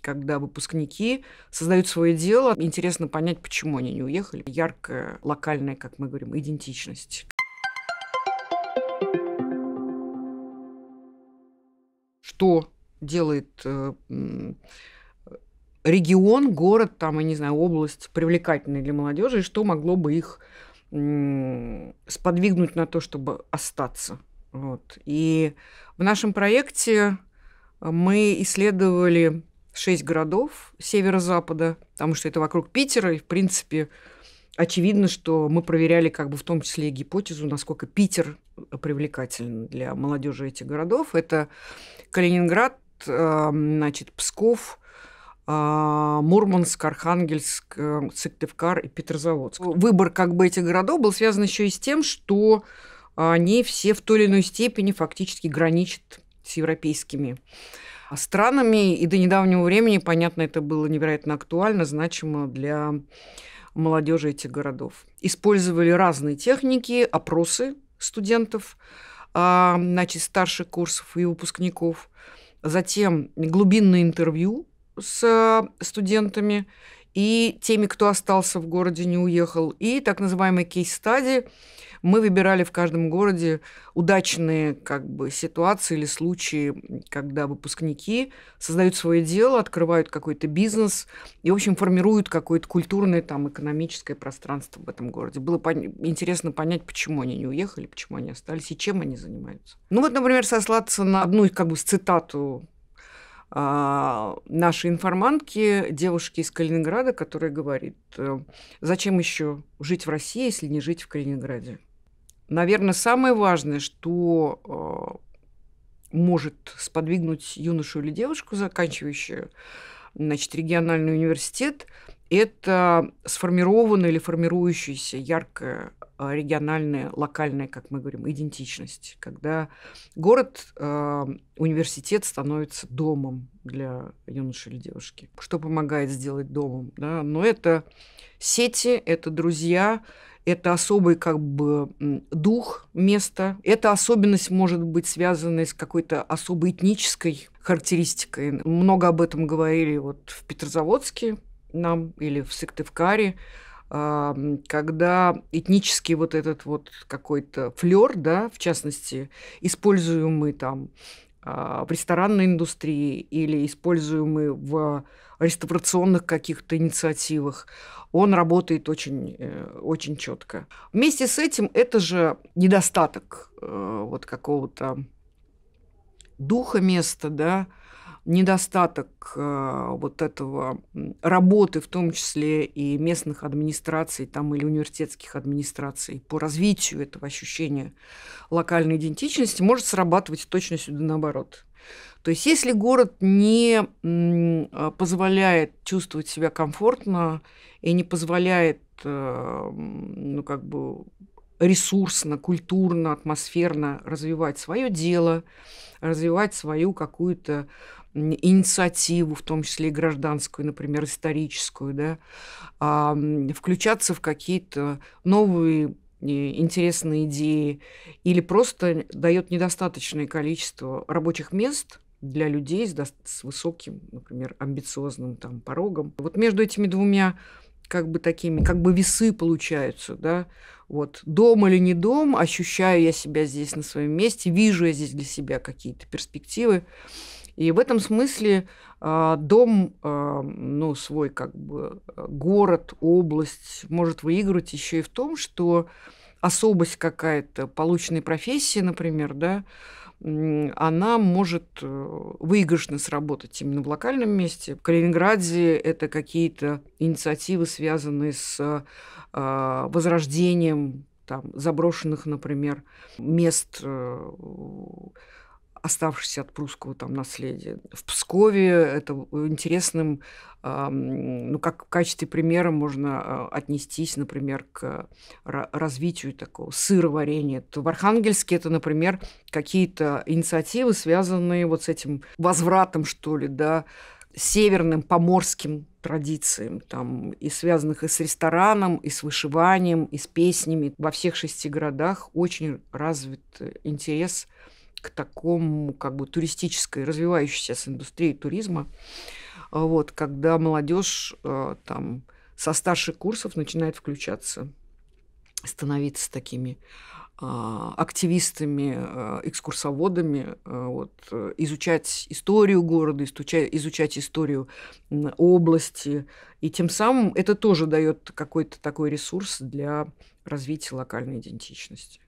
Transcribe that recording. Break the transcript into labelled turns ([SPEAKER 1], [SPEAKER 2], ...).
[SPEAKER 1] когда выпускники создают свое дело. Интересно понять, почему они не уехали. Яркая, локальная, как мы говорим, идентичность. Что делает э, регион, город, там, я не знаю, область привлекательной для молодежи, и что могло бы их сподвигнуть на то, чтобы остаться. Вот. И в нашем проекте мы исследовали шесть городов северо-запада, потому что это вокруг Питера, и, в принципе, очевидно, что мы проверяли как бы в том числе и гипотезу, насколько Питер привлекателен для молодежи этих городов. Это Калининград, эм, значит, Псков, э, Мурманск, Архангельск, Сыктывкар э, и Петрозаводск. Выбор как бы этих городов был связан еще и с тем, что они все в той или иной степени фактически граничат с европейскими а странами, и до недавнего времени, понятно, это было невероятно актуально, значимо для молодежи этих городов. Использовали разные техники, опросы студентов, а, значит, старших курсов и выпускников, затем глубинное интервью с э, студентами и теми, кто остался в городе, не уехал. И так называемые кейс-стадии. Мы выбирали в каждом городе удачные как бы, ситуации или случаи, когда выпускники создают свое дело, открывают какой-то бизнес и, в общем, формируют какое-то культурное, там, экономическое пространство в этом городе. Было пон- интересно понять, почему они не уехали, почему они остались и чем они занимаются. Ну вот, например, сослаться на одну как бы, цитату а, нашей информантки, девушки из Калининграда, которая говорит, э, зачем еще жить в России, если не жить в Калининграде. Наверное, самое важное, что а, может сподвигнуть юношу или девушку, заканчивающую значит, региональный университет, это сформированная или формирующаяся яркая региональная, локальная, как мы говорим, идентичность, когда город, а, университет становится домом для юноши или девушки. Что помогает сделать домом? Да? Но это сети, это друзья, это особый как бы дух места. Эта особенность может быть связана с какой-то особой этнической характеристикой. Много об этом говорили вот в Петрозаводске нам или в Сыктывкаре, когда этнический вот этот вот какой-то флер, да, в частности, используемый там а, в ресторанной индустрии или используемый в реставрационных каких-то инициативах, он работает очень, э, очень четко. Вместе с этим это же недостаток э, вот какого-то духа места, да, недостаток э, вот этого работы, в том числе и местных администраций там, или университетских администраций по развитию этого ощущения локальной идентичности может срабатывать точно сюда наоборот. То есть если город не э, позволяет чувствовать себя комфортно и не позволяет э, ну, как бы ресурсно, культурно, атмосферно развивать свое дело, развивать свою какую-то инициативу, в том числе и гражданскую, например, историческую, да, а, включаться в какие-то новые э, интересные идеи или просто дает недостаточное количество рабочих мест для людей с, с высоким, например, амбициозным там порогом. Вот между этими двумя как бы такими, как бы весы получаются, да, вот, дом или не дом, ощущаю я себя здесь на своем месте, вижу я здесь для себя какие-то перспективы, и в этом смысле а, дом, а, ну, свой как бы а, город, область может выигрывать еще и в том, что особость какая-то полученной профессии, например, да, она может э, выигрышно сработать именно в локальном месте. В Калининграде это какие-то инициативы, связанные с возрождением там, заброшенных, например, мест э, оставшееся от прусского там наследия. В Пскове это э, интересным, ну, как в качестве примера можно э, отнестись, например, к э, развитию такого сыроварения. То в Архангельске это, например, какие-то инициативы, связанные вот с этим возвратом, что ли, да, северным поморским традициям, там, и связанных и с рестораном, и с вышиванием, и с песнями. Во всех шести городах очень развит интерес к к такому как бы туристической, развивающейся с индустрией туризма, вот, когда молодежь э, там со старших курсов начинает включаться, становиться такими а, активистами, э, экскурсоводами, э, вот, изучать историю города, изучать, изучать историю области. И тем самым это тоже дает какой-то такой ресурс для развития локальной идентичности.